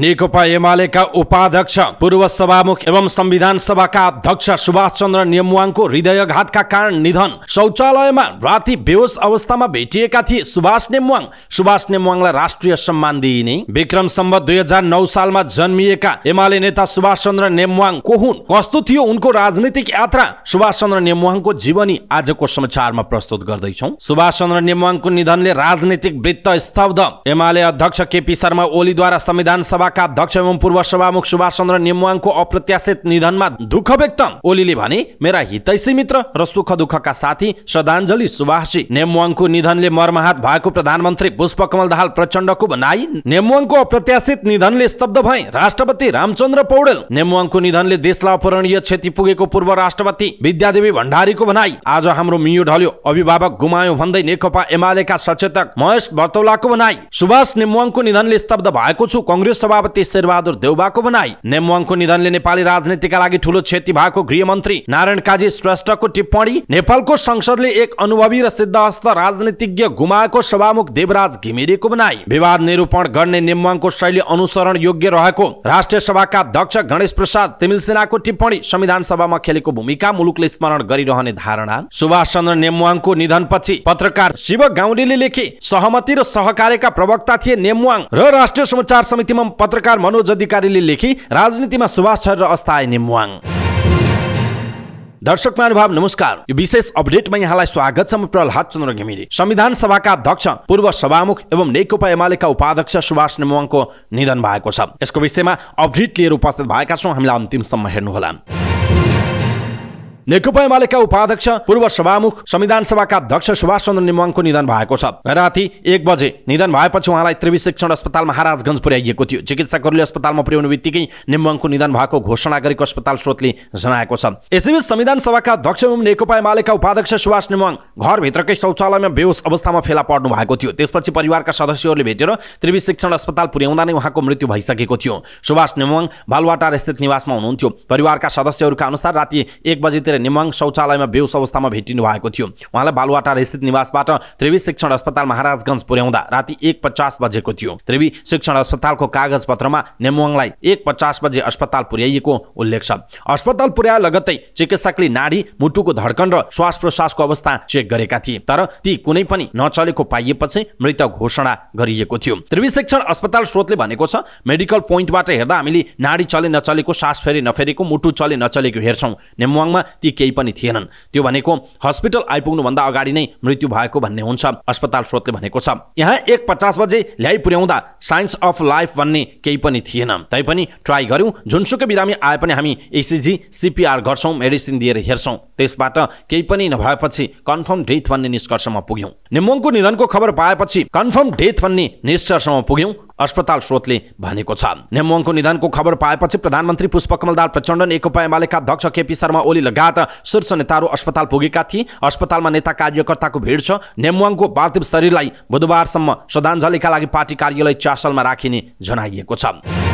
नेकपा एमालेका उपाध्यक्ष पूर्व सभामुख एवं संविधान सभाका अध्यक्ष सुभाष चन्द्र नेमुवाङको हृदयघातका कारण निधन शौचालयमा राति बेहोस अवस्थामा भेटिएका थिए सुभाष नेमुवाङ सुभाष नेमुवाङलाई राष्ट्रिय सम्मान दिइने विक्रम सम्बत दुई हजार नौ सालमा जन्मिएका एमाले नेता सुभाष चन्द्र नेमुवाङ को हुन् कस्तो थियो उनको राजनीतिक यात्रा सुभाष चन्द्र नेमुवाङको जीवनी आजको समाचारमा प्रस्तुत गर्दैछौ सुभाष चन्द्र नेमुवाङको निधनले राजनीतिक वृत्त स्तब्ध एमाले अध्यक्ष केपी शर्मा ओलीद्वारा संविधान सभा सभाका अध्यक्ष एवं पूर्व सभामुख सुभाष चन्द्र नेमुवाङको अप्रत्याशित निधनमा दुःख व्यक्त ओलीले भने मेरा हितैषी मित्र र सुख दुःखका साथी श्रद्धाञ्जली सुभाषी नेमवाङको निधनले मर्माहत भएको प्रधानमन्त्री पुष्पकमल दाहाल प्रचण्डको भनाई नेमवाङको अप्रत्याशित निधनले स्तब्ध भए राष्ट्रपति रामचन्द्र पौडेल नेमवाङको निधनले देशलाई अपूरणीय क्षति पुगेको पूर्व राष्ट्रपति विद्यादेवी भण्डारीको भनाई आज हाम्रो मियो ढल्यो अभिभावक गुमायो भन्दै नेकपा एमालेका सचेतक महेश बर्तौलाको भनाई सुभाष नेमवाङको निधनले स्तब्ध भएको छु कङ्ग्रेस सभापति शेरबहादुर देउबाको बनाई नेमवाङको निधनले नेपाली राजनीतिका लागि ठूलो क्षति भएको गृह मन्त्री नारायण काजी श्रेष्ठको टिप्पणी नेपालको संसदले एक अनुभवी र सिद्धहस्त राजनीतिज्ञ गुमाएको सभामुख देवराज घिमिरेको बनाई विवाद निरूपण गर्ने नेमवाङको शैली अनुसरण योग्य रहेको राष्ट्रिय सभाका अध्यक्ष गणेश प्रसाद तिमिल सेनाको टिप्पणी संविधान सभामा खेलेको भूमिका मुलुकले स्मरण गरिरहने धारणा सुभाष चन्द्र नेमवाङको निधनपछि पत्रकार शिव गाउँलेले लेखे सहमति र सहकार्यका प्रवक्ता थिए नेमवाङ र राष्ट्रिय समाचार समितिमा पत्रकार मनोज अधिकारीले लेखी राजनीतिमा सुभाष छ र अस्थायी निमुवाङ दर्शक महानुभाव नमस्कार यो विशेष अपडेटमा यहाँलाई स्वागत छ म प्रहलाद चन्द्र घिमिरे संविधान सभाका अध्यक्ष पूर्व सभामुख एवं नेकपा एमालेका उपाध्यक्ष सुभाष नेमवाङको निधन भएको छ यसको विषयमा अपडेट लिएर उपस्थित भएका छौँ हामीलाई अन्तिमसम्म हेर्नुहोला नेकपा एमालेका उपाध्यक्ष पूर्व सभामुख संविधान सभाका अध्यक्ष सुभाष चन्द्र नेवाङको निधन भएको छ राति एक बजे निधन भएपछि उहाँलाई त्रिवी शिक्षण अस्पताल महाराजगञ्ज पुर्याइएको थियो चिकित्सकहरूले अस्पतालमा पुर्याउने बित्तिकै नेम्बाङको निधन भएको घोषणा गरेको अस्पताल स्रोतले जनाएको छ यसैबीच संविधान सभाका अध्यक्ष एवं नेकपा एमालेका उपाध्यक्ष सुभाष नेवाङ घरभित्रकै शौचालयमा बेहोस अवस्थामा फेला पर्नु भएको थियो त्यसपछि परिवारका सदस्यहरूले भेटेर त्रिवी शिक्षण अस्पताल पुर्याउँदा नै उहाँको मृत्यु भइसकेको थियो सुभाष नेवाङ बालवाटार स्थित निवासमा हुनुहुन्थ्यो परिवारका सदस्यहरूका अनुसार राति एक बजेतिर आचार्य निमाङ शौचालयमा बेउस अवस्थामा भेटिनु भएको थियो उहाँलाई बालुवाटार स्थित निवासबाट त्रिवी शिक्षण अस्पताल महाराजगञ्ज पुर्याउँदा राति एक पचास बजेको थियो त्रिवी शिक्षण अस्पतालको कागज पत्रमा नेमुवाङलाई एक पचास बजे अस्पताल पुर्याइएको उल्लेख छ अस्पताल पुर्याए लगत्तै चिकित्सकले नाडी मुटुको धड्कन र श्वास प्रश्वासको अवस्था चेक गरेका थिए तर ती कुनै पनि नचलेको पाइएपछि मृत घोषणा गरिएको थियो त्रिवी शिक्षण अस्पताल स्रोतले भनेको छ मेडिकल पोइन्टबाट हेर्दा हामीले नाडी चले नचलेको सास फेरि नफेरेको मुटु चले नचलेको हेर्छौँ नेमुवाङमा ती केही पनि थिएनन् त्यो भनेको हस्पिटल आइपुग्नुभन्दा अगाडि नै मृत्यु भएको भन्ने हुन्छ अस्पताल स्रोतले भनेको छ यहाँ एक पचास बजे ल्याइ पुर्याउँदा साइन्स अफ लाइफ भन्ने केही पनि थिएन तैपनि ट्राई गऱ्यौँ जुनसुकै बिरामी आए पनि हामी एसिजी सिपिआर गर्छौँ मेडिसिन दिएर हेर्छौँ त्यसबाट केही पनि नभएपछि कन्फर्म डेथ भन्ने निष्कर्षमा पुग्यौँ निम्बोङको निधनको खबर पाएपछि कन्फर्म डेथ भन्ने निष्कर्षमा पुग्यौँ अस्पताल स्रोतले भनेको छ नेमुवाङको निधनको खबर पाएपछि प्रधानमन्त्री पुष्पकमल दाल प्रचण्ड नेकपा एमालेका अध्यक्ष केपी शर्मा ओली लगायत शीर्ष नेताहरू अस्पताल पुगेका थिए अस्पतालमा नेता कार्यकर्ताको भिड छ नेमुवाङको पार्थिव शरीरलाई बुधबारसम्म श्रद्धाञ्जलीका लागि पार्टी कार्यालय चासलमा राखिने जनाइएको छ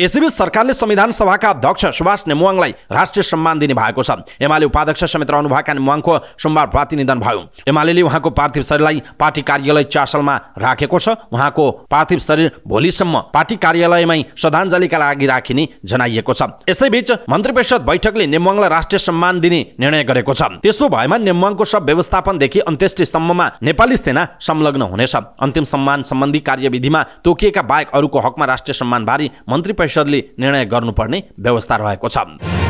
यसैबीच सरकारले संविधान सभाका अध्यक्ष सुभाष नेमुवाङलाई राष्ट्रिय सम्मान दिने भएको छ एमाले उपाध्यक्ष समेत रहनुभएका नेमुवाङको सोमबार प्राति निधन भयो एमाले उहाँको पार्थिव शरीरलाई पार्टी कार्यालय चासलमा राखेको छ उहाँको पार्थिव शरीर भोलिसम्म पार्टी कार्यालयमै श्रद्धाञ्जलीका लागि राखिने जनाइएको छ यसैबीच मन्त्री परिषद बैठकले नेमुवाङलाई राष्ट्रिय सम्मान दिने निर्णय गरेको छ त्यसो भएमा नेमुवाङको सब व्यवस्थापनदेखि अन्त्येष्टिसम्ममा नेपाली सेना संलग्न हुनेछ अन्तिम सम्मान सम्बन्धी कार्यविधिमा तोकिएका बाहेक अरूको हकमा राष्ट्रिय सम्मानबारे मन्त्री परिषदले निर्णय गर्नुपर्ने व्यवस्था रहेको छ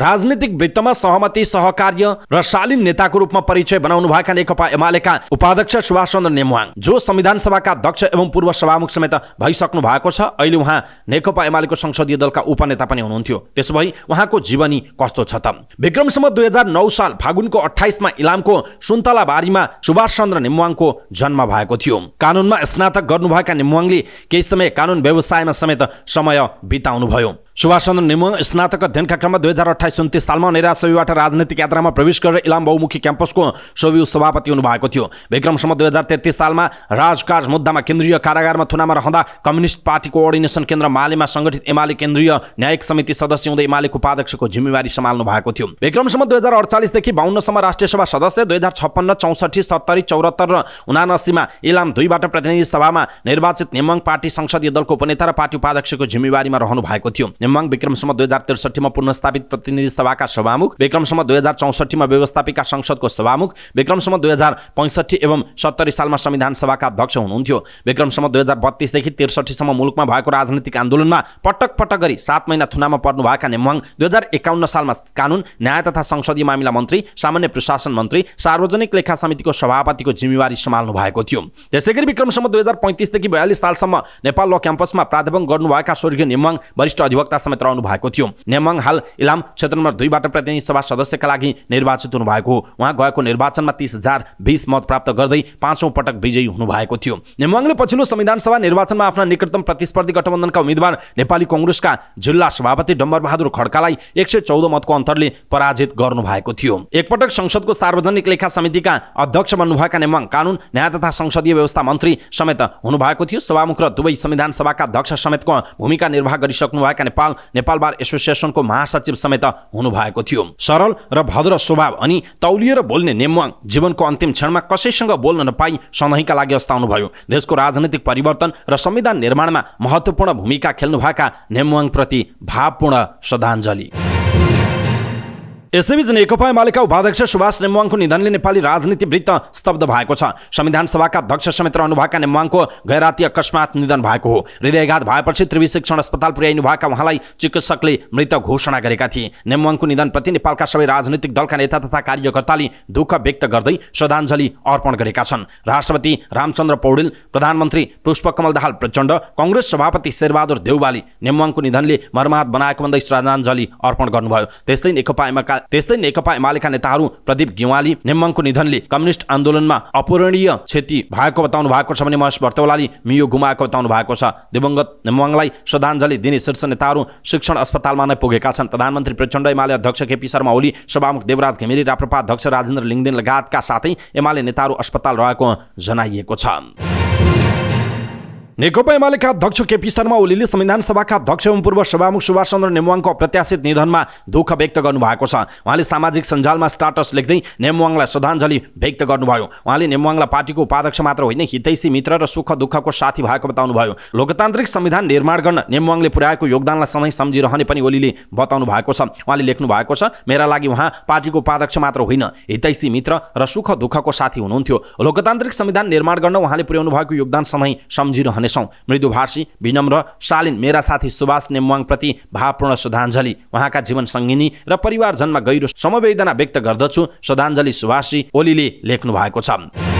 राजनीतिक वृत्तमा सहमति सहकार्य र शालीन नेताको रूपमा परिचय बनाउनु भएका नेकपा एमालेका उपाध्यक्ष सुभाष चन्द्र नेमुवाङ जो संविधान सभाका अध्यक्ष एवं पूर्व सभामुख समेत भइसक्नु भएको छ अहिले उहाँ नेकपा एमालेको संसदीय दलका उपनेता पनि हुनुहुन्थ्यो त्यसो भई उहाँको जीवनी कस्तो छ त विक्रमसम्म दुई हजार नौ साल फागुनको अठाइसमा इलामको सुन्तला बारीमा सुभाष चन्द्र नेमुवाङको जन्म भएको थियो कानुनमा स्नातक गर्नुभएका नेमुवाङले केही समय कानुन व्यवसायमा समेत समय बिताउनुभयो सुभाष चन्द्र नेमुङ स्नातक अध्ययनका क्रममा दुई हजार अठाइस उन्तिस सालमा नेरा राजनीतिक राजनैतिक यात्रामा प्रवेश गरेर इलाम बहुमुखी क्याम्पसको सोभि सभापति हुनुभएको थियो विक्रमसम्म दुई हजार तेत्तिस सालमा राजकाज मुद्दामा केन्द्रीय कारागारमा थुनामा रहँदा कम्युनिस्ट पार्टी कोअर्डिनेसन केन्द्र मालेमा सङ्गठित एमाले केन्द्रीय न्यायिक समिति सदस्य हुँदै एमालेको उपाध्यक्षको जिम्मेवारी सम्हाल्नु भएको थियो विक्रमसम्म दुई हजार अडचालिसदेखि बाहन्नसम्म राष्ट्रिय सभा सदस्य दुई हजार छप्पन्न चौसठी सत्तरी चौरात्तर र उनासीमा इलाम दुईबाट प्रतिनिधि सभामा निर्वाचित नेमङ पार्टी संसदीय दलको उपनेता र पार्टी उपाध्यक्षको जिम्मेवारीमा रहनु भएको थियो हेमवाङ विक्रम सम्म दुई हजार त्रिसठीमा पुनर्स्थापित प्रतिनिधि सभाका सभामुख विक्रम सम्म दुई हजार चौसठीमा व्यवस्थापिका संसदको सभामुख विक्रम सम्म दुई हजार पैँसठी एवं सत्तरी सालमा संविधान सभाका अध्यक्ष हुनुहुन्थ्यो विक्रम सम्म दुई हजार बत्तिसदेखि त्रिसठीसम्म मुलुकमा भएको राजनीतिक आन्दोलनमा पटक पटक गरी सात महिना थुनामा पर्नुभएका नेमवाङ दुई हजार एकाउन्न सालमा कानुन न्याय तथा संसदीय मामिला मन्त्री सामान्य प्रशासन मन्त्री सार्वजनिक लेखा समितिको सभापतिको जिम्मेवारी सम्हाल्नु भएको थियो त्यसै गरी विक्रमसम्म दुई हजार पैँतिसदेखि बयालिस सालसम्म नेपाल ल क्याम्पसमा प्राध्यापन गर्नुभएका स्वर्गीय नेमवाङ वरिष्ठ अधिवक्ता समेत रहनु भएको थियो नेमङ हाल इलाम क्षेत्र नम्बर दुईबाट प्रतिनिधि सभा सदस्यका लागि निर्वाचित हुनुभएको उहाँ गएको निर्वाचनमा तिस हजार बिस मत प्राप्त गर्दै पाँचौँ पटक विजयी हुनुभएको थियो नेमङले पछिल्लो संविधान सभा निर्वाचनमा आफ्ना निकटतम प्रतिस्पर्धी गठबन्धनका उम्मेद्वार नेपाली कङ्ग्रेसका जिल्ला सभापति डम्बर बहादुर खड्कालाई एक सय चौध मतको अन्तरले पराजित गर्नु भएको थियो एकपटक संसदको सार्वजनिक लेखा समितिका अध्यक्ष बन्नुभएका नेमाङ कानुन न्याय तथा संसदीय व्यवस्था मन्त्री समेत हुनुभएको थियो सभामुख र दुवै संविधान सभाका अध्यक्ष समेतको भूमिका निर्वाह गरिसक्नुभएका नेपाल नेपाल बार एसोसिएसनको महासचिव समेत हुनुभएको थियो सरल र भद्र स्वभाव अनि तौलिएर बोल्ने नेमवाङ जीवनको अन्तिम क्षणमा कसैसँग बोल्न नपाई सधैँका लागि अस्ताउनुभयो देशको राजनैतिक परिवर्तन र संविधान निर्माणमा महत्त्वपूर्ण भूमिका खेल्नुभएका प्रति भावपूर्ण श्रद्धाञ्जली यसैबीच नेकपा एमालेका उपाध्यक्ष सुभाष नेमवाङको निधनले नेपाली राजनीति वृत्त स्तब्ध भएको छ संविधान सभाका अध्यक्ष समेत रहनुभएका नेम्वाङको गैराती अकस्मात निधन भएको हो हृदयघात भएपछि त्रिवी शिक्षण अस्पताल पुर्याइनु भएका उहाँलाई चिकित्सकले मृत घोषणा गरेका थिए नेमवाङको निधनप्रति नेपालका सबै राजनीतिक दलका नेता तथा कार्यकर्ताले दुःख व्यक्त गर्दै श्रद्धाञ्जली अर्पण गरेका छन् राष्ट्रपति रामचन्द्र पौडेल प्रधानमन्त्री पुष्पकमल दाहाल प्रचण्ड कङ्ग्रेस सभापति शेरबहादुर देउवाली नेम्वाङको निधनले मर्माहत बनाएको भन्दै श्रद्धाञ्जली अर्पण गर्नुभयो त्यस्तै नेकपा एमाका त्यस्तै नेकपा एमालेका नेताहरू प्रदीप गेवाली नेमङको निधनले कम्युनिस्ट आन्दोलनमा अपूरणीय क्षति भएको बताउनु भएको छ भने महेश भट्टौलाले मियो गुमाएको बताउनु भएको छ दिवंगत नेमङलाई श्रद्धाञ्जली दिने शीर्ष नेताहरू शिक्षण अस्पतालमा नै पुगेका छन् प्रधानमन्त्री प्रचण्ड एमाले अध्यक्ष केपी शर्मा ओली सभामुख देवराज घिमिरे राप्रपा अध्यक्ष राजेन्द्र लिङदेन लगायतका साथै एमाले नेताहरू अस्पताल रहेको जनाइएको छ नेकपा एमालेका अध्यक्ष केपी शर्मा ओलीले संविधान सभाका अध्यक्ष एवं पूर्व सभामुख सुभाष चन्द्र नेमवाङको अप्रत्याशित निधनमा दुःख व्यक्त गर्नुभएको छ उहाँले सामाजिक सञ्जालमा स्टाटस लेख्दै नेमुवाङलाई श्रद्धाञ्जली व्यक्त गर्नुभयो उहाँले नेमवाङलाई पार्टीको उपाध्यक्ष मात्र होइन हितैसी मित्र र सुख दुःखको साथी भएको बताउनुभयो लोकतान्त्रिक संविधान निर्माण गर्न नेमवाङले पुर्याएको योगदानलाई सधैँ सम्झिरहने पनि ओलीले बताउनु भएको छ उहाँले लेख्नु भएको छ मेरा लागि उहाँ पार्टीको उपाध्यक्ष मात्र होइन हितैसी मित्र र सुख दुःखको साथी हुनुहुन्थ्यो लोकतान्त्रिक संविधान निर्माण गर्न उहाँले पुर्याउनु भएको योगदान सधैँ सम्झिरहने गर्नेछौँ मृदुभाषी विनम्र शालिन मेरा साथी सुभाष नेमवाङप्रति भावपूर्ण श्रद्धाञ्जली उहाँका जीवन सङ्गिनी र परिवारजनमा गहिरो समवेदना व्यक्त गर्दछु श्रद्धाञ्जली सुभाषी ओलीले लेख्नु भएको छ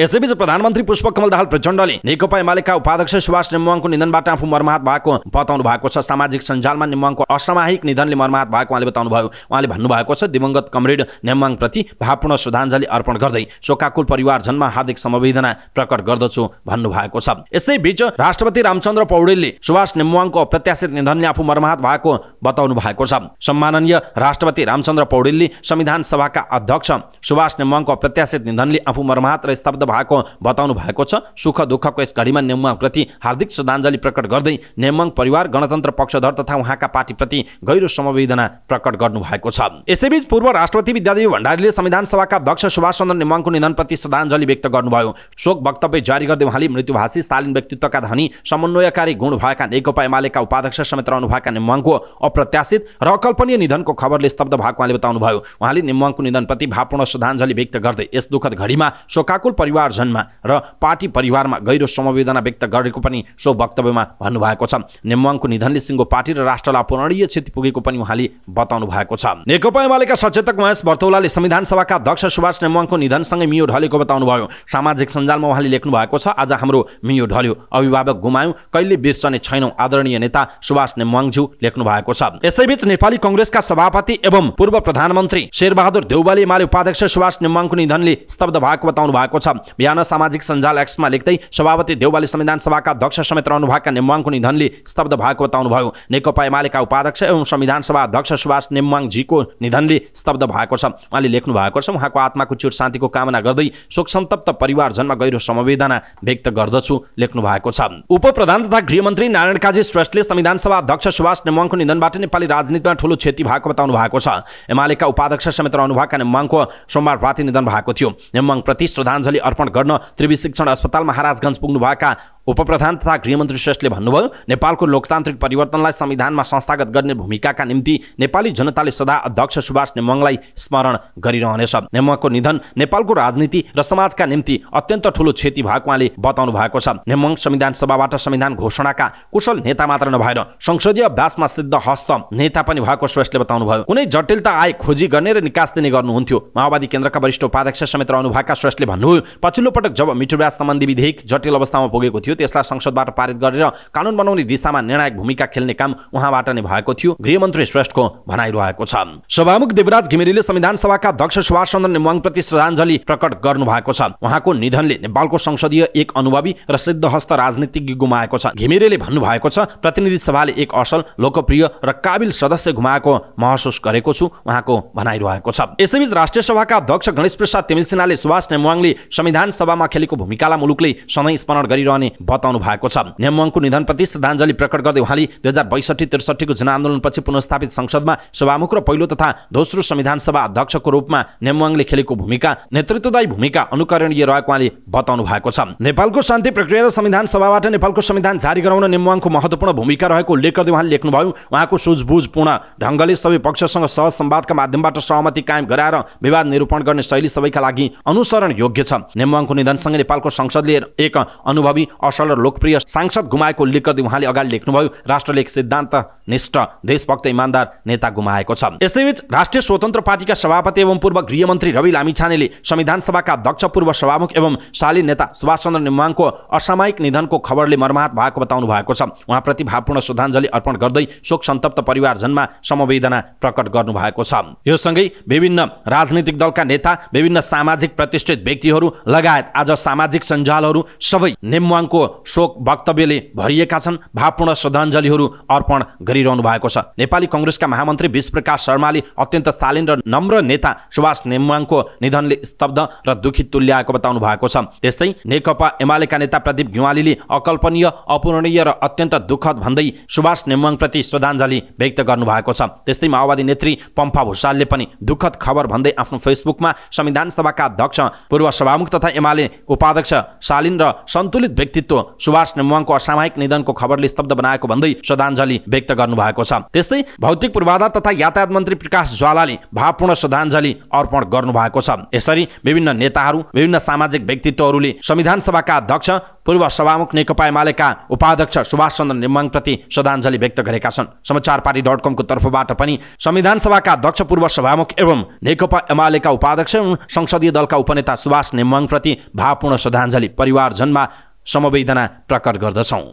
यसैबीच प्रधानमन्त्री पुष्पकमल दाहाल प्रचण्डले नेकपा एमालेका उपाध्यक्ष सुभाष नेमुवाङको निधनबाट आफू मर्माहत भएको बताउनु भएको छ सामाजिक सञ्जालमा नेमुवाङको असामाहिक निधनले मर्माहत भएको उहाँले बताउनुभयो उहाँले भन्नुभएको छ दिवंगत कमरेड नेमुवाङप्रति भावपूर्ण श्रद्धाञ्जली अर्पण गर्दै शोकाकुल परिवारजनमा हार्दिक समवेदना प्रकट गर्दछु भन्नुभएको छ यस्तै बीच राष्ट्रपति रामचन्द्र पौडेलले सुभाष नेमुवाङको अप्रत्याशित निधनले आफू मर्माहत भएको बताउनु भएको छ सम्माननीय राष्ट्रपति रामचन्द्र पौडेलले संविधान सभाका अध्यक्ष सुभाष नेमुवाङको अप्रत्याशित निधनले आफू मर्माहत र स्तब्ध भएको बताउनु भएको छ सुख दुःखको यस घडीमा नेमाङप्रति हार्दिक श्रद्धाञ्जली प्रकट गर्दै नेमाङ परिवार गणतन्त्र पक्षधर तथा उहाँका पार्टीप्रति गहिरो समवेदना प्रकट गर्नुभएको छ यसैबीच पूर्व राष्ट्रपति विद्यादेवी भण्डारीले संविधान सभाका अध्यक्ष सुभाष चन्द्र नेमाङको निधनप्रति श्रद्धाञ्जली व्यक्त गर्नुभयो शोक वक्तव्य जारी गर्दै उहाँले मृत्युभाषी शालीन व्यक्तित्वका धनी समन्वयकारी गुण भएका नेकपा एमालेका उपाध्यक्ष समेत रहनुभएका नेमाङको अप्रत्याशित र अकल्पनीय निधनको खबरले स्तब्ध भएको उहाँले बताउनुभयो उहाँले नेमवाङको निधनप्रति भावपूर्ण श्रद्धाञ्जली व्यक्त गर्दै यस दुःखद घडीमा शोकाकुल परिवार परिवारजनमा र पार्टी परिवारमा गहिरो समवेदना व्यक्त गरेको पनि सो वक्तव्यमा भन्नुभएको छ नेम्वाङको निधनले सिङ्गो पार्टी र राष्ट्रलाई पूर्णीय क्षति पुगेको पनि उहाँले बताउनु भएको छ नेकपा एमालेका सचेतक महेश भर्तौलाले संविधान सभाका अध्यक्ष सुभाष नेम्वाङको निधनसँगै मियो ढलेको भयो सामाजिक सञ्जालमा उहाँले लेख्नु भएको छ आज हाम्रो मियो ढल्यो अभिभावक गुमायौँ कहिले बिर्सने छैनौँ आदरणीय नेता सुभाष नेम्वाङज्यू लेख्नु भएको छ यसैबीच नेपाली कङ्ग्रेसका सभापति एवं पूर्व प्रधानमन्त्री शेरबहादुर देउबाले एमाले उपाध्यक्ष सुभाष नेम्वाङको निधनले स्तब्ध भएको बताउनु भएको छ बिहान सामाजिक सञ्जाल एक्समा लेख्दै सभापति देउबाली संविधान सभाका अध्यक्ष समेत रहनुभएका नेमवाङको निधनले स्तब्ध भएको बताउनुभयो नेकपा एमालेका उपाध्यक्ष एवं संविधान सभा अध्यक्ष सुभाष नेमवाङजीको निधनले स्तब्ध भएको छ उहाँले लेख्नु भएको छ उहाँको आत्माको चिर शान्तिको कामना गर्दै शोकसन्तप्त परिवारजनमा गहिरो समवेदना व्यक्त गर्दछु लेख्नु भएको छ उपप्रधान तथा गृहमन्त्री नारायण काजी श्रेष्ठले संविधान सभा अध्यक्ष सुभाष नेमवाङको निधनबाट नेपाली राजनीतिमा ठुलो क्षति भएको बताउनु भएको छ एमालेका उपाध्यक्ष समेत रहनुभएका नेमवाङको सोमबार राति निधन भएको थियो नेमवाङप्रति श्रद्धाञ्जली अर्पण गर्न त्रिवी शिक्षण अस्पतालमा महाराजगञ्ज पुग्नुभएका उपप्रधान तथा गृहमन्त्री श्रेष्ठले भन्नुभयो नेपालको लोकतान्त्रिक परिवर्तनलाई संविधानमा संस्थागत गर्ने भूमिकाका निम्ति नेपाली जनताले सदा अध्यक्ष सुभाष नेमङलाई स्मरण गरिरहनेछ नेमङको निधन नेपालको राजनीति र समाजका निम्ति अत्यन्त ठूलो क्षति भएको उहाँले बताउनु भएको छ नेमङ संविधान सभाबाट संविधान घोषणाका कुशल नेता मात्र नभएर संसदीय अभ्यासमा सिद्ध हस्त नेता पनि भएको श्रेष्ठले बताउनुभयो कुनै जटिलता आए खोजी गर्ने र निकास दिने गर्नुहुन्थ्यो माओवादी केन्द्रका वरिष्ठ उपाध्यक्ष समेत रहनुभएका श्रेष्ठले भन्नुभयो पछिल्लो पटक जब मिठो व्यास सम्बन्धी विधेयक जटिल अवस्थामा पुगेको थियो त्यसलाई संसदबाट पारित गरेर कानुन बनाउने दिशामा निर्णायक भूमिका खेल्ने काम उहाँबाट नै भएको थियो गृहमन्त्री श्रेष्ठको भनाइरहेको छ सभामुख देवराज घिमिरेले संविधान सभाका अध्यक्ष सुभाष चन्द्र नेवाङप्रति श्रद्धाञ्जली प्रकट गर्नु भएको छ उहाँको निधनले नेपालको संसदीय एक अनुभवी र सिद्धहस्त राजनीतिज्ञ गुमाएको छ घिमिरेले भन्नुभएको छ प्रतिनिधि सभाले एक असल लोकप्रिय र काबिल सदस्य गुमाएको महसुस गरेको छु उहाँको भनाइरहेको छ यसैबीच राष्ट्रिय सभाका अध्यक्ष गणेश प्रसाद तेमिसिनाले सिन्हाले सुभाष नेमवाङले संविधान सभामा खेलेको भूमिकालाई मुलुकले सधैँ स्मरण गरिरहने बताउनु भएको छ नेमवाङको निधनप्रति श्रद्धाञ्जली प्रकट गर्दै उहाँले दुई हजार बैसठी त्रिसठीको जनआन्दोलनपछि पुनस्थापित संसदमा सभामुख र पहिलो तथा दोस्रो संविधान सभा अध्यक्षको रूपमा नेमवाङले खेलेको भूमिका नेतृत्वदायी भूमिका अनुकरणीय रहेको उहाँले बताउनु भएको छ नेपालको शान्ति प्रक्रिया र संविधान सभाबाट नेपालको संविधान जारी गराउन नेमवाङको महत्वपूर्ण भूमिका रहेको उल्लेख गर्दै उहाँले लेख्नुभयो उहाँको सुझबुझपूर्ण ढङ्गले सबै पक्षसँग सहज सम्वादका माध्यमबाट सहमति कायम गराएर विवाद निरूपण गर्ने शैली सबैका लागि अनुसरण योग्य छ नेमवाङको निधनसँगै नेपालको संसदले एक अनुभवी असल र लोकप्रिय सांसद गुमाएको उल्लेख गर्दै उहाँले अगाडि लेख्नुभयो राष्ट्रले एक सिद्धान्त निष्ठ देशभक्त इमान्दार नेता गुमाएको छ यसैबीच राष्ट्रिय स्वतन्त्र पार्टीका सभापति एवं पूर्व गृहमन्त्री रवि लामिछानेले संविधान सभाका अध्यक्ष पूर्व सभामुख एवं शालीन नेता सुभाष चन्द्र नेमाङको असामयिक निधनको खबरले मर्माहत भएको बताउनु भएको छ उहाँप्रति भावपूर्ण श्रद्धाञ्जली अर्पण गर्दै शोक सन्तप्त परिवारजनमा समवेदना प्रकट गर्नु भएको छ यो सँगै विभिन्न राजनीतिक दलका नेता विभिन्न सामाजिक प्रतिष्ठित व्यक्तिहरू लगायत आज सामाजिक सञ्जालहरू सबै नेमवाङको शोक वक्तव्यले भरिएका छन् भावपूर्ण श्रद्धाञ्जलीहरू अर्पण गरिरहनु भएको छ नेपाली कङ्ग्रेसका महामन्त्री विश्वप्रकाश शर्माले अत्यन्त शालीन र नम्र नेता सुभाष नेमवाङको निधनले स्तब्ध र दुखी तुल्याएको बताउनु भएको छ त्यस्तै नेकपा एमालेका नेता प्रदीप घिवालीले अकल्पनीय अपूरणीय र अत्यन्त दुःखद भन्दै सुभाष नेमवाङप्रति श्रद्धाञ्जली व्यक्त गर्नु भएको छ त्यस्तै माओवादी नेत्री पम्फा भुषालले पनि दुःखद खबर भन्दै आफ्नो फेसबुकमा संविधान सभाका अध्यक्ष पूर्व सभामुख तथा एमाले उपाध्यक्ष शालीन र सन्तुलित व्यक्तित्व जस्तो सुभाष नेमुवाङको असामयिक निधनको खबरले स्तब्ध बनाएको भन्दै श्रद्धाञ्जली व्यक्त गर्नुभएको छ त्यस्तै भौतिक पूर्वाधार तथा यातायात मन्त्री प्रकाश ज्वालाले भावपूर्ण श्रद्धाञ्जली अर्पण गर्नुभएको छ यसरी विभिन्न नेताहरू विभिन्न सामाजिक व्यक्तित्वहरूले संविधान सभाका अध्यक्ष पूर्व सभामुख नेकपा एमालेका उपाध्यक्ष सुभाष चन्द्र प्रति श्रद्धाञ्जली व्यक्त गरेका छन् समाचार पार्टी डट कमको तर्फबाट पनि संविधान सभाका अध्यक्ष पूर्व सभामुख एवं नेकपा एमालेका उपाध्यक्ष एवं संसदीय दलका उपनेता सुभाष प्रति भावपूर्ण श्रद्धाञ्जली परिवारजनमा समवेदना प्रकट गर्दछौँ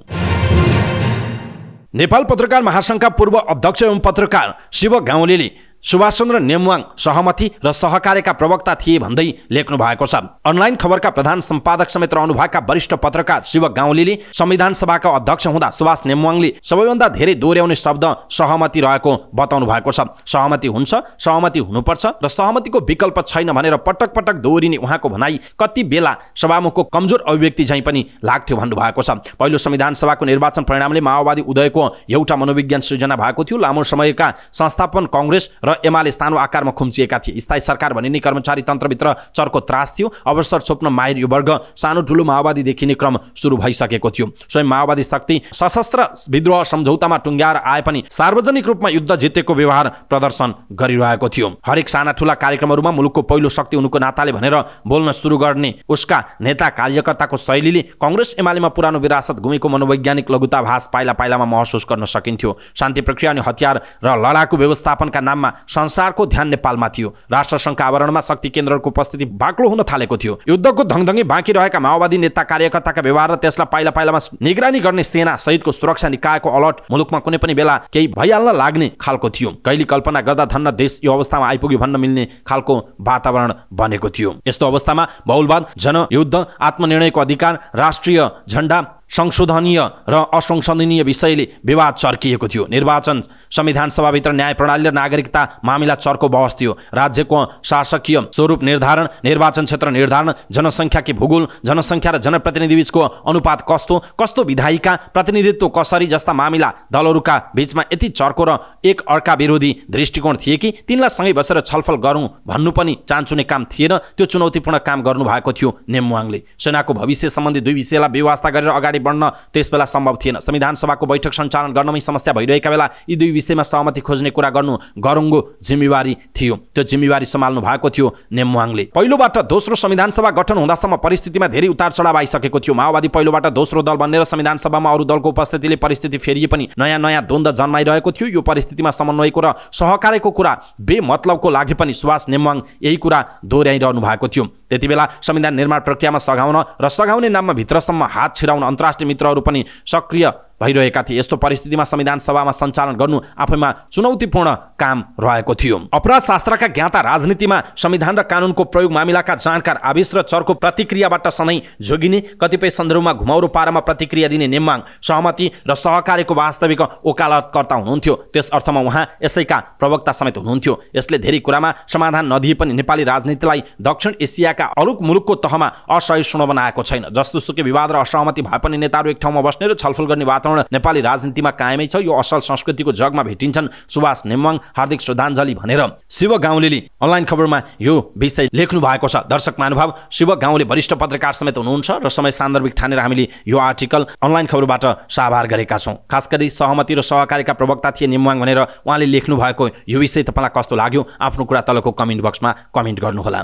नेपाल पत्रकार महासङ्घका पूर्व अध्यक्ष एवं पत्रकार शिव गाउँलेले सुभाष चन्द्र नेमवाङ सहमति र सहकार्यका प्रवक्ता थिए भन्दै लेख्नु भएको छ अनलाइन खबरका प्रधान सम्पादक समेत रहनुभएका वरिष्ठ पत्रकार शिव गाउँलीले संविधान सभाका अध्यक्ष हुँदा सुभाष नेमवाङले सबैभन्दा धेरै दोहोऱ्याउने शब्द सहमति रहेको बताउनु भएको छ सहमति हुन्छ सहमति हुनुपर्छ र सहमतिको विकल्प छैन भनेर पटक पटक दोहोरिने उहाँको भनाई कति बेला सभामुखको कमजोर अभिव्यक्ति झैँ पनि लाग्थ्यो भन्नुभएको छ पहिलो संविधान सभाको निर्वाचन परिणामले माओवादी उदयको एउटा मनोविज्ञान सृजना भएको थियो लामो समयका संस्थापन कङ्ग्रेस र एमाले सानो आकारमा खुम्चिएका थिए स्थायी सरकार भनिने कर्मचारी तन्त्रभित्र चर्को त्रास थियो अवसर छोप्न माहिर यो वर्ग सानो ठुलो माओवादी देखिने क्रम सुरु भइसकेको थियो स्वयं माओवादी शक्ति सशस्त्र विद्रोह सम्झौतामा टुङ्ग्याएर आए पनि सार्वजनिक रूपमा युद्ध जितेको व्यवहार प्रदर्शन गरिरहेको थियो हरेक साना ठुला कार्यक्रमहरूमा मुलुकको पहिलो शक्ति उनको नाताले भनेर बोल्न सुरु गर्ने उसका नेता कार्यकर्ताको शैलीले कङ्ग्रेस एमालेमा पुरानो विरासत घुमेको मनोवैज्ञानिक लघुताभास पाइला पाइलामा महसुस गर्न सकिन्थ्यो शान्ति प्रक्रिया अनि हतियार र लडाकु व्यवस्थापनका नाममा संसारको ध्यान नेपालमा थियो राष्ट्रसङ्घका आवरणमा शक्ति केन्द्रको उपस्थिति बाक्लो हुन थालेको थियो युद्धको धङधङी बाँकी रहेका माओवादी नेता कार्यकर्ताका व्यवहार र त्यसलाई पाइला पाइलामा निगरानी गर्ने सेना सहितको सुरक्षा निकायको अलर्ट मुलुकमा कुनै पनि बेला केही भइहाल्न लाग्ने खालको थियो कहिले कल्पना गर्दा धन्न देश यो अवस्थामा आइपुग्यो भन्न मिल्ने खालको वातावरण बनेको थियो यस्तो अवस्थामा बहुलवाद जनयुद्ध आत्मनिर्णयको अधिकार राष्ट्रिय झण्डा संशोधनीय र असंशोधनीय विषयले विवाद चर्किएको थियो निर्वाचन संविधान सभाभित्र न्याय प्रणाली र नागरिकता मामिला चर्को बहस थियो राज्यको शासकीय स्वरूप निर्धारण निर्वाचन क्षेत्र निर्धारण जनसङ्ख्याकी भूगोल जनसङ्ख्या र जनप्रतिनिधिबीचको अनुपात कस्तो कस्तो विधायिका प्रतिनिधित्व कसरी जस्ता मामिला दलहरूका बिचमा यति चर्को र एक अर्का विरोधी दृष्टिकोण थिए कि तिनलाई सँगै बसेर छलफल गरौँ भन्नु पनि चान्चुने काम थिएन त्यो चुनौतीपूर्ण काम गर्नुभएको थियो नेमवाङले सेनाको भविष्य सम्बन्धी दुई विषयलाई व्यवस्था गरेर अगाडि बढ्न त्यस बेला सम्भव थिएन संविधान सभाको बैठक सञ्चालन गर्नमै समस्या भइरहेका बेला यी दुई विषयमा सहमति खोज्ने कुरा गर्नु गरुङ्गो जिम्मेवारी थियो त्यो जिम्मेवारी सम्हाल्नु भएको थियो नेमुहाङले पहिलोबाट दोस्रो संविधान सभा गठन हुँदासम्म परिस्थितिमा धेरै उतार चढाव आइसकेको थियो माओवादी पहिलोबाट दोस्रो दल बनेर संविधान सभामा अरू दलको उपस्थितिले परिस्थिति फेरिए पनि नयाँ नयाँ द्वन्द जन्माइरहेको थियो यो परिस्थितिमा समन्वयको र सहकार्यको कुरा बेमतलबको लागि पनि सुभाष नेमुवाङ यही कुरा दोहोऱ्याइरहनु भएको थियो त्यति बेला संविधान निर्माण प्रक्रियामा सघाउन र सघाउने नाममा भित्रसम्म हात छिराउन अन्तर्राष्ट्रिय मित्रहरू पनि सक्रिय भइरहेका थिए यस्तो परिस्थितिमा संविधान सभामा सञ्चालन गर्नु आफैमा चुनौतीपूर्ण काम रहेको थियो अपराध शास्त्रका ज्ञाता राजनीतिमा संविधान र कानुनको प्रयोग मामिलाका जानकार आविष र चरको प्रतिक्रियाबाट सधैँ जोगिने कतिपय सन्दर्भमा घुमाउरो पारामा प्रतिक्रिया दिने नेमाङ सहमति र सहकार्यको वास्तविक ओकालतकर्ता हुनुहुन्थ्यो त्यस अर्थमा उहाँ यसैका प्रवक्ता समेत हुनुहुन्थ्यो यसले धेरै कुरामा समाधान नदिए पनि नेपाली राजनीतिलाई दक्षिण एसियाका अरू मुलुकको तहमा असहिष्णु बनाएको छैन जस्तो सुकै विवाद र असहमति भए पनि नेताहरू एक ठाउँमा बस्ने र छलफल गर्ने वातावरण वातावरण नेपाली राजनीतिमा कायमै छ यो असल संस्कृतिको जगमा भेटिन्छन् सुभाष नेम्वाङ हार्दिक श्रद्धाञ्जली भनेर शिव गाउँले अनलाइन खबरमा यो विषय लेख्नु भएको छ दर्शक महानुभाव शिव गाउँले वरिष्ठ पत्रकार समेत हुनुहुन्छ र समय सान्दर्भिक ठानेर हामीले यो आर्टिकल अनलाइन खबरबाट साभार गरेका छौँ खास गरी सहमति र सहकारीका प्रवक्ता थिए नेम्वाङ भनेर उहाँले लेख्नु भएको यो विषय तपाईँलाई कस्तो लाग्यो आफ्नो कुरा तलको कमेन्ट बक्समा कमेन्ट गर्नुहोला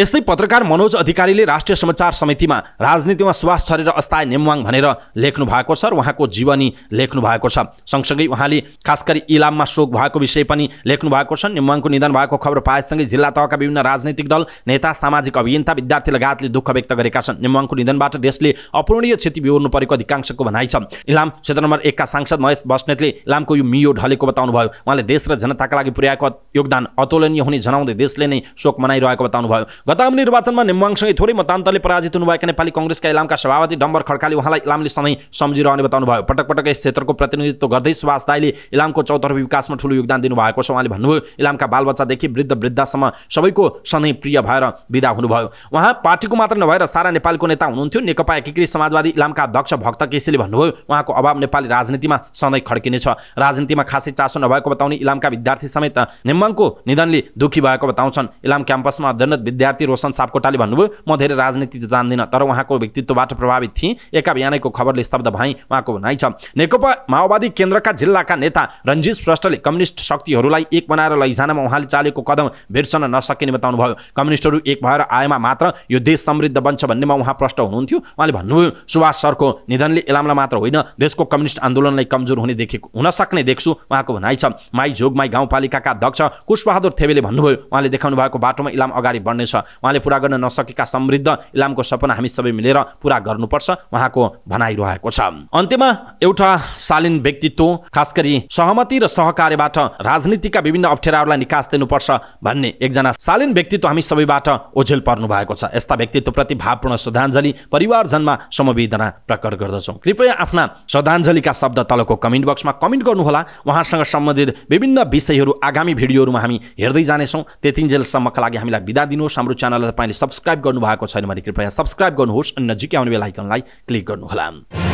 यस्तै पत्रकार मनोज अधिकारीले राष्ट्रिय समाचार समितिमा राजनीतिमा सुवास छरेर अस्थायी नेमवाङ भनेर लेख्नु भएको छ र उहाँको जीवनी लेख्नु भएको छ सँगसँगै उहाँले खास गरी इलाममा शोक भएको विषय पनि लेख्नु भएको छ नेमवाङको निधन भएको खबर पाएसँगै जिल्ला तहका विभिन्न राजनैतिक दल नेता सामाजिक अभियन्ता विद्यार्थी लगायतले दुःख व्यक्त गरेका छन् नेमवाङको निधनबाट देशले अपूरणीय क्षति बिहोर्नु परेको अधिकांशको भनाइ छ इलाम क्षेत्र नम्बर एकका सांसद महेश बस्नेतले इलामको यो मियो ढलेको बताउनु भयो उहाँले देश र जनताका लागि पुर्याएको योगदान अतुलनीय हुने जनाउँदै देशले नै शोक मनाइरहेको बताउनुभयो गत आम निर्वाचनमा नेम्बाङसँगै थोरै मतान्तरले पराजित हुनुभएका नेपाली कङ्ग्रेसका इलामका सभापति डम्बर खड्काले उहाँलाई इलामले सधैँ सम्झिरहने बताउनु भयो पटक पटक यस क्षेत्रको प्रतिनिधित्व गर्दै सुभाष दाईले इलामको चौतर्फी विकासमा ठुलो योगदान दिनुभएको छ उहाँले भन्नुभयो इलामका बालबच्चादेखि वृद्ध वृद्धासम्म सबैको सधैँ प्रिय भएर विदा हुनुभयो उहाँ पार्टीको मात्र नभएर सारा नेपालको नेता हुनुहुन्थ्यो नेकपा एकीकृत समाजवादी इलामका अध्यक्ष भक्त केसीले भन्नुभयो उहाँको अभाव नेपाली राजनीतिमा सधैँ खड्किनेछ राजनीतिमा खासै चासो नभएको बताउने इलामका विद्यार्थी समेत नेम्बाङको निधनले दुखी भएको बताउँछन् इलाम क्याम्पसमा अध्ययनरत विद्यार्थी विद्यार्थी रोशन सापकोटाले भन्नुभयो म धेरै राजनीति जान्दिनँ तर उहाँको व्यक्तित्वबाट प्रभावित थिएँ एका बिहानैको खबरले स्तब्ध भएँ उहाँको भनाइ छ नेकपा माओवादी केन्द्रका जिल्लाका नेता रञ्जित श्रेष्ठले कम्युनिस्ट शक्तिहरूलाई एक बनाएर लैजानमा उहाँले चालेको कदम बिर्सन नसकिने बताउनुभयो कम्युनिस्टहरू एक भएर आएमा मात्र यो देश समृद्ध बन्छ भन्नेमा उहाँ प्रष्ट हुनुहुन्थ्यो उहाँले भन्नुभयो सुभाष सरको निधनले इलामलाई मात्र होइन देशको कम्युनिस्ट आन्दोलनलाई कमजोर हुने देखेको हुन सक्ने देख्छु उहाँको भनाइ छ माई जोगमाई गाउँपालिकाका अध्यक्ष कुशबहादुर थेवेले भन्नुभयो उहाँले देखाउनु भएको बाटोमा इलाम अगाडि बढ्नेछ उहाँले पुरा गर्न नसकेका समृद्ध इलामको सपना हामी सबै मिलेर पुरा गर्नुपर्छ उहाँको भनाइरहेको छ अन्त्यमा एउटा शालीन व्यक्तित्व खास सहमति र सहकार्यबाट राजनीतिका विभिन्न अप्ठ्याराहरूलाई निकास दिनुपर्छ भन्ने एकजना शालीन व्यक्तित्व हामी सबैबाट ओझेल पर्नु भएको छ यस्ता व्यक्तित्वप्रति भावपूर्ण श्रद्धाञ्जली परिवारजनमा समवेदना प्रकट गर्दछौँ कृपया आफ्ना श्रद्धाञ्जलीका शब्द तलको कमेन्ट बक्समा कमेन्ट गर्नुहोला उहाँसँग सम्बन्धित विभिन्न विषयहरू आगामी भिडियोहरूमा हामी हेर्दै जानेछौँ त्यतिन्जेलसम्मका लागि हामीलाई बिदा दिनुहोस् हाम्रो हाम्रो च्यानललाई तपाईँले सब्सक्राइब गर्नुभएको छैन भने कृपया सब्सक्राइब गर्नुहोस् अनि नजिकै आउने बेल आइकनलाई क्लिक गर्नुहोला